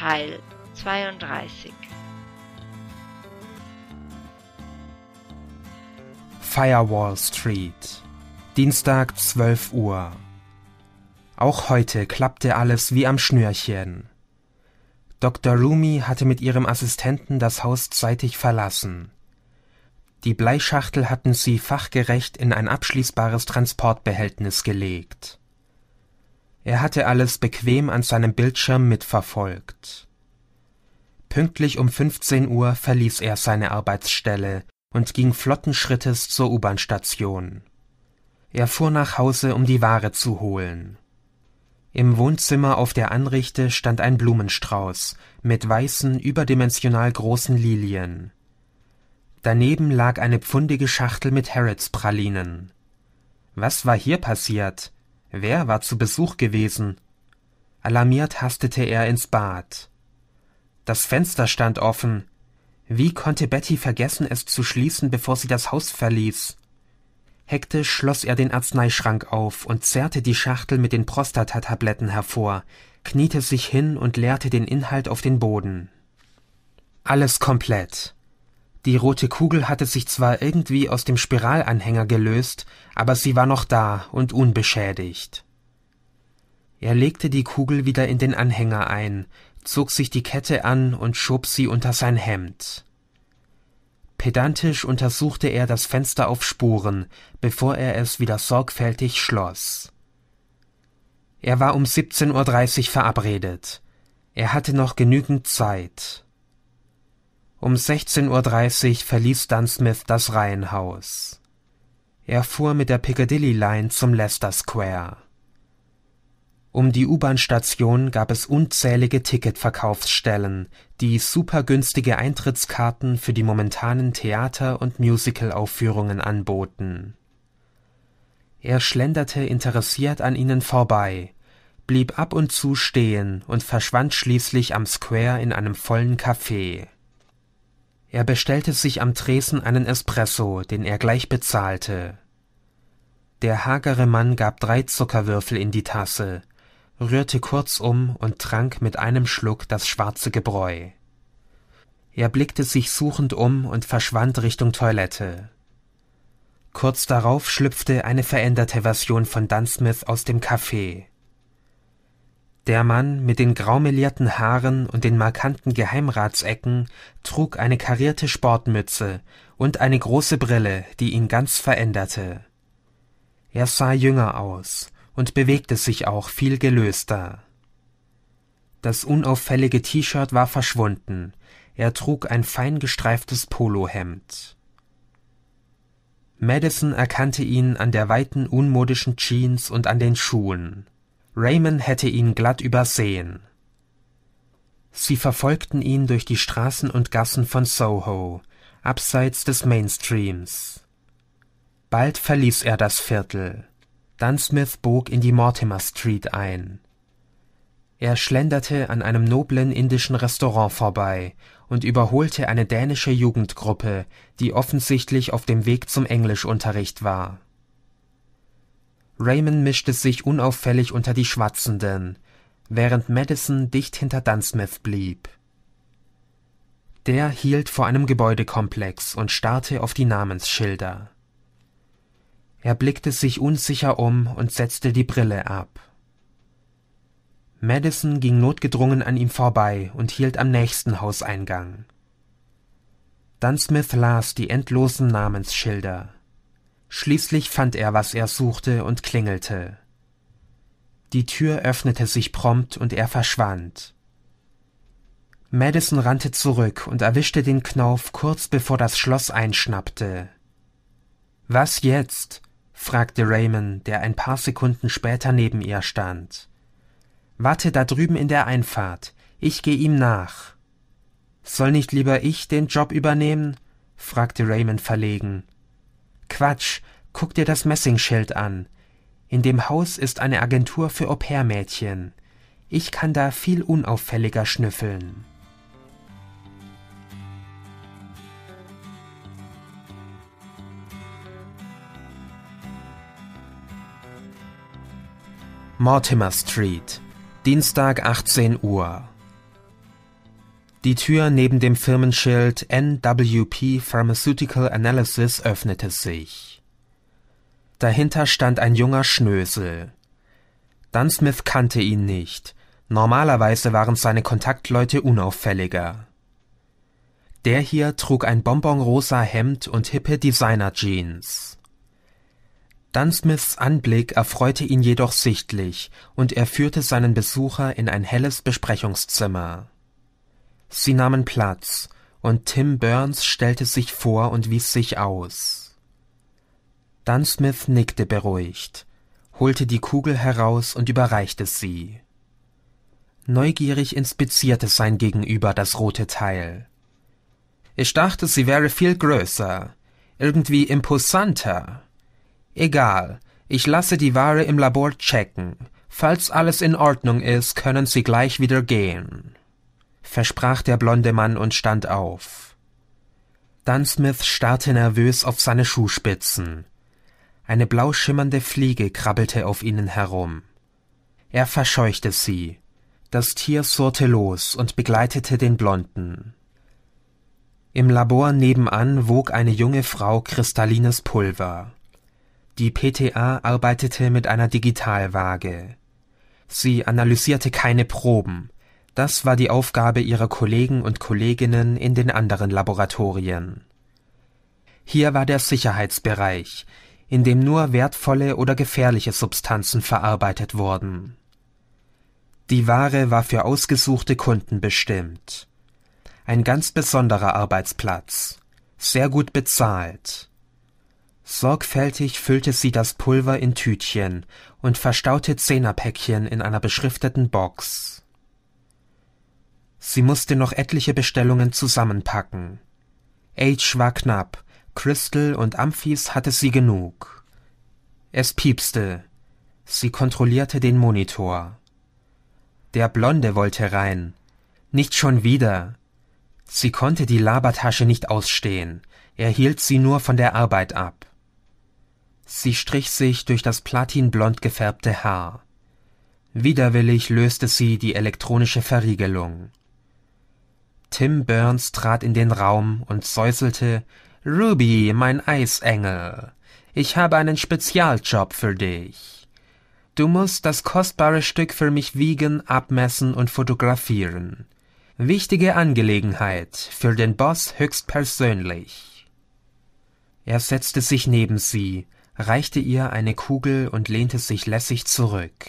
Teil 32 Firewall Street Dienstag 12 Uhr Auch heute klappte alles wie am Schnürchen. Dr. Rumi hatte mit ihrem Assistenten das Haus zeitig verlassen. Die Bleischachtel hatten sie fachgerecht in ein abschließbares Transportbehältnis gelegt. Er hatte alles bequem an seinem Bildschirm mitverfolgt. Pünktlich um 15 Uhr verließ er seine Arbeitsstelle und ging flotten Schrittes zur U-Bahn-Station. Er fuhr nach Hause, um die Ware zu holen. Im Wohnzimmer auf der Anrichte stand ein Blumenstrauß mit weißen, überdimensional großen Lilien. Daneben lag eine pfundige Schachtel mit Harrods Pralinen. Was war hier passiert? Wer war zu Besuch gewesen? Alarmiert hastete er ins Bad. Das Fenster stand offen. Wie konnte Betty vergessen, es zu schließen, bevor sie das Haus verließ? Hektisch schloss er den Arzneischrank auf und zerrte die Schachtel mit den Prostatatabletten hervor, kniete sich hin und leerte den Inhalt auf den Boden. Alles komplett. Die rote Kugel hatte sich zwar irgendwie aus dem Spiralanhänger gelöst, aber sie war noch da und unbeschädigt. Er legte die Kugel wieder in den Anhänger ein, zog sich die Kette an und schob sie unter sein Hemd. Pedantisch untersuchte er das Fenster auf Spuren, bevor er es wieder sorgfältig schloss. Er war um 17.30 Uhr verabredet. Er hatte noch genügend Zeit. Um 16.30 Uhr verließ Dunsmith das Reihenhaus. Er fuhr mit der Piccadilly Line zum Leicester Square. Um die U-Bahn-Station gab es unzählige Ticketverkaufsstellen, die supergünstige Eintrittskarten für die momentanen Theater- und Musical-Aufführungen anboten. Er schlenderte interessiert an ihnen vorbei, blieb ab und zu stehen und verschwand schließlich am Square in einem vollen Café. Er bestellte sich am Tresen einen Espresso, den er gleich bezahlte. Der hagere Mann gab drei Zuckerwürfel in die Tasse, rührte kurz um und trank mit einem Schluck das schwarze Gebräu. Er blickte sich suchend um und verschwand Richtung Toilette. Kurz darauf schlüpfte eine veränderte Version von Dunsmith aus dem Café. Der Mann mit den graumelierten Haaren und den markanten Geheimratsecken trug eine karierte Sportmütze und eine große Brille, die ihn ganz veränderte. Er sah jünger aus und bewegte sich auch viel gelöster. Das unauffällige T-Shirt war verschwunden, er trug ein fein gestreiftes Polohemd. Madison erkannte ihn an der weiten unmodischen Jeans und an den Schuhen. Raymond hätte ihn glatt übersehen. Sie verfolgten ihn durch die Straßen und Gassen von Soho, abseits des Mainstreams. Bald verließ er das Viertel. Dunsmith bog in die Mortimer Street ein. Er schlenderte an einem noblen indischen Restaurant vorbei und überholte eine dänische Jugendgruppe, die offensichtlich auf dem Weg zum Englischunterricht war. Raymond mischte sich unauffällig unter die Schwatzenden, während Madison dicht hinter Dunsmith blieb. Der hielt vor einem Gebäudekomplex und starrte auf die Namensschilder. Er blickte sich unsicher um und setzte die Brille ab. Madison ging notgedrungen an ihm vorbei und hielt am nächsten Hauseingang. Dunsmith las die endlosen Namensschilder. Schließlich fand er, was er suchte, und klingelte. Die Tür öffnete sich prompt und er verschwand. Madison rannte zurück und erwischte den Knauf kurz bevor das Schloss einschnappte. Was jetzt? fragte Raymond, der ein paar Sekunden später neben ihr stand. Warte da drüben in der Einfahrt, ich geh ihm nach. Soll nicht lieber ich den Job übernehmen? fragte Raymond verlegen. Quatsch, guck dir das Messingschild an. In dem Haus ist eine Agentur für Au-pair-Mädchen. Ich kann da viel unauffälliger schnüffeln. Mortimer Street, Dienstag 18 Uhr. Die Tür neben dem Firmenschild NWP Pharmaceutical Analysis öffnete sich. Dahinter stand ein junger Schnösel. Dunsmith kannte ihn nicht. Normalerweise waren seine Kontaktleute unauffälliger. Der hier trug ein bonbonrosa Hemd und hippe Designer-Jeans. Dunsmiths Anblick erfreute ihn jedoch sichtlich, und er führte seinen Besucher in ein helles Besprechungszimmer. Sie nahmen Platz, und Tim Burns stellte sich vor und wies sich aus. Dunsmith nickte beruhigt, holte die Kugel heraus und überreichte sie. Neugierig inspizierte sein Gegenüber das rote Teil. Ich dachte, sie wäre viel größer, irgendwie imposanter. Egal, ich lasse die Ware im Labor checken. Falls alles in Ordnung ist, können Sie gleich wieder gehen versprach der blonde Mann und stand auf. Dunsmith starrte nervös auf seine Schuhspitzen. Eine blau schimmernde Fliege krabbelte auf ihnen herum. Er verscheuchte sie. Das Tier surrte los und begleitete den Blonden. Im Labor nebenan wog eine junge Frau kristallines Pulver. Die PTA arbeitete mit einer Digitalwaage. Sie analysierte keine Proben, das war die Aufgabe ihrer Kollegen und Kolleginnen in den anderen Laboratorien. Hier war der Sicherheitsbereich, in dem nur wertvolle oder gefährliche Substanzen verarbeitet wurden. Die Ware war für ausgesuchte Kunden bestimmt. Ein ganz besonderer Arbeitsplatz, sehr gut bezahlt. Sorgfältig füllte sie das Pulver in Tütchen und verstaute Zehnerpäckchen in einer beschrifteten Box. Sie musste noch etliche Bestellungen zusammenpacken. H war knapp, Crystal und Amphis hatte sie genug. Es piepste. Sie kontrollierte den Monitor. Der Blonde wollte rein. Nicht schon wieder. Sie konnte die Labertasche nicht ausstehen. Er hielt sie nur von der Arbeit ab. Sie strich sich durch das platinblond gefärbte Haar. Widerwillig löste sie die elektronische Verriegelung. Tim Burns trat in den Raum und säuselte Ruby, mein Eisengel, ich habe einen Spezialjob für dich. Du musst das kostbare Stück für mich wiegen, abmessen und fotografieren. Wichtige Angelegenheit für den Boss höchstpersönlich. Er setzte sich neben sie, reichte ihr eine Kugel und lehnte sich lässig zurück.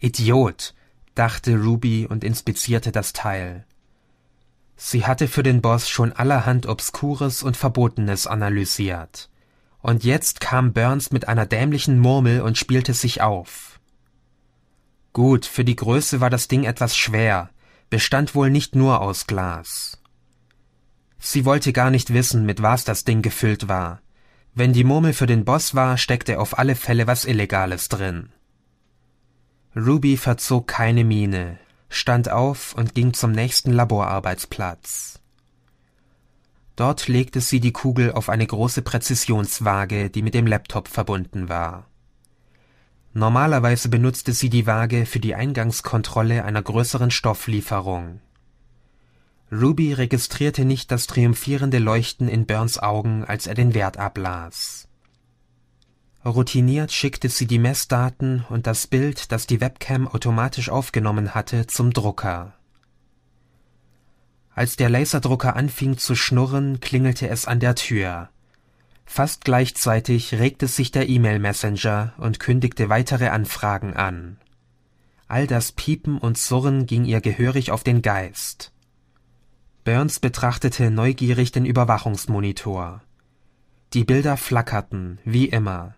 Idiot, dachte Ruby und inspizierte das Teil. Sie hatte für den Boss schon allerhand Obskures und Verbotenes analysiert. Und jetzt kam Burns mit einer dämlichen Murmel und spielte sich auf. Gut, für die Größe war das Ding etwas schwer, bestand wohl nicht nur aus Glas. Sie wollte gar nicht wissen, mit was das Ding gefüllt war. Wenn die Murmel für den Boss war, steckte auf alle Fälle was Illegales drin. Ruby verzog keine Miene, stand auf und ging zum nächsten Laborarbeitsplatz. Dort legte sie die Kugel auf eine große Präzisionswaage, die mit dem Laptop verbunden war. Normalerweise benutzte sie die Waage für die Eingangskontrolle einer größeren Stofflieferung. Ruby registrierte nicht das triumphierende Leuchten in Burns Augen, als er den Wert ablas. Routiniert schickte sie die Messdaten und das Bild, das die Webcam automatisch aufgenommen hatte, zum Drucker. Als der Laserdrucker anfing zu schnurren, klingelte es an der Tür. Fast gleichzeitig regte sich der E-Mail-Messenger und kündigte weitere Anfragen an. All das Piepen und Surren ging ihr gehörig auf den Geist. Burns betrachtete neugierig den Überwachungsmonitor. Die Bilder flackerten, wie immer.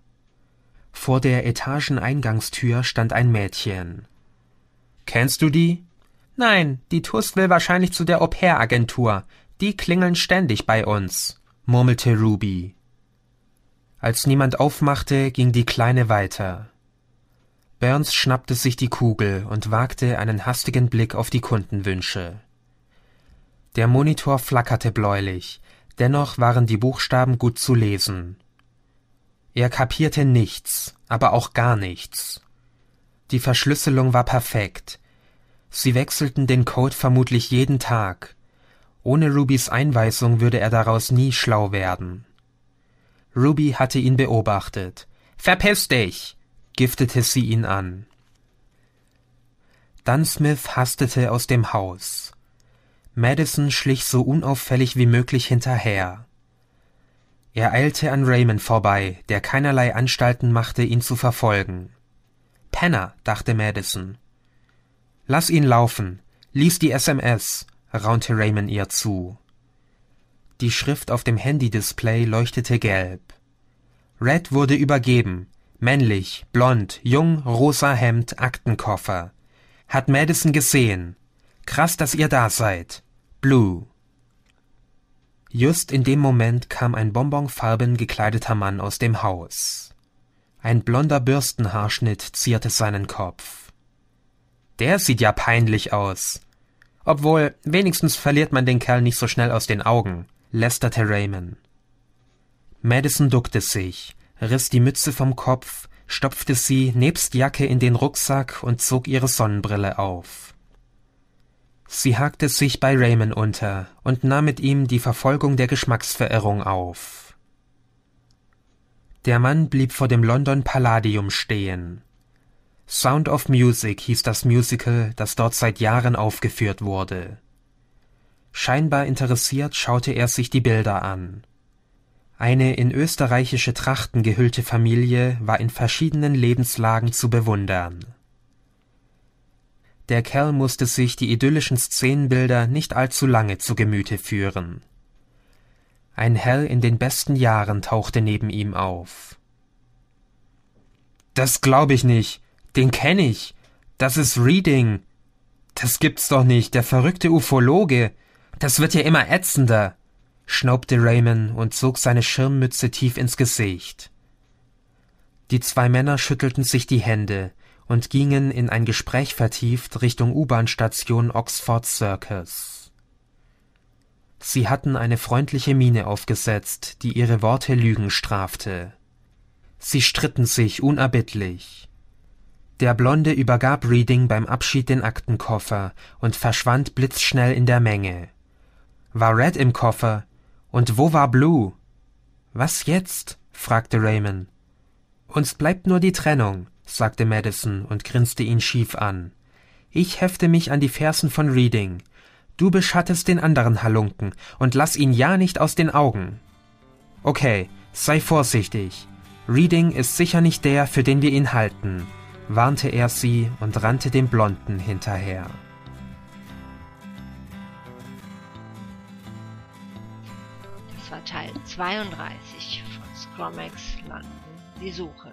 Vor der Etageneingangstür stand ein Mädchen. Kennst du die? Nein, die Tusk will wahrscheinlich zu der Au-pair-Agentur. Die klingeln ständig bei uns, murmelte Ruby. Als niemand aufmachte, ging die Kleine weiter. Burns schnappte sich die Kugel und wagte einen hastigen Blick auf die Kundenwünsche. Der Monitor flackerte bläulich, dennoch waren die Buchstaben gut zu lesen. Er kapierte nichts, aber auch gar nichts. Die Verschlüsselung war perfekt. Sie wechselten den Code vermutlich jeden Tag. Ohne Rubys Einweisung würde er daraus nie schlau werden. Ruby hatte ihn beobachtet. Verpiss dich! giftete sie ihn an. Dunsmith hastete aus dem Haus. Madison schlich so unauffällig wie möglich hinterher. Er eilte an Raymond vorbei, der keinerlei Anstalten machte, ihn zu verfolgen. Penner, dachte Madison. Lass ihn laufen, lies die SMS, raunte Raymond ihr zu. Die Schrift auf dem Handy-Display leuchtete gelb. Red wurde übergeben. Männlich, blond, jung, rosa Hemd, Aktenkoffer. Hat Madison gesehen. Krass, dass ihr da seid. Blue. Just in dem Moment kam ein bonbonfarben gekleideter Mann aus dem Haus. Ein blonder Bürstenhaarschnitt zierte seinen Kopf. Der sieht ja peinlich aus. Obwohl, wenigstens verliert man den Kerl nicht so schnell aus den Augen, lästerte Raymond. Madison duckte sich, riss die Mütze vom Kopf, stopfte sie nebst Jacke in den Rucksack und zog ihre Sonnenbrille auf. Sie hakte sich bei Raymond unter und nahm mit ihm die Verfolgung der Geschmacksverirrung auf. Der Mann blieb vor dem London Palladium stehen. Sound of Music hieß das Musical, das dort seit Jahren aufgeführt wurde. Scheinbar interessiert schaute er sich die Bilder an. Eine in österreichische Trachten gehüllte Familie war in verschiedenen Lebenslagen zu bewundern. Der Kerl musste sich die idyllischen Szenenbilder nicht allzu lange zu Gemüte führen. Ein Herr in den besten Jahren tauchte neben ihm auf. Das glaube ich nicht. Den kenne ich. Das ist Reading. Das gibt's doch nicht, der verrückte Ufologe. Das wird ja immer ätzender, schnaubte Raymond und zog seine Schirmmütze tief ins Gesicht. Die zwei Männer schüttelten sich die Hände, und gingen in ein Gespräch vertieft Richtung U-Bahn-Station Oxford Circus. Sie hatten eine freundliche Miene aufgesetzt, die ihre Worte Lügen strafte. Sie stritten sich unerbittlich. Der Blonde übergab Reading beim Abschied den Aktenkoffer und verschwand blitzschnell in der Menge. War Red im Koffer? Und wo war Blue? Was jetzt? fragte Raymond. Uns bleibt nur die Trennung sagte Madison und grinste ihn schief an. Ich hefte mich an die Fersen von Reading. Du beschattest den anderen Halunken und lass ihn ja nicht aus den Augen. Okay, sei vorsichtig. Reading ist sicher nicht der, für den wir ihn halten, warnte er sie und rannte dem Blonden hinterher. Das war Teil 32 von Scromax London, die Suche.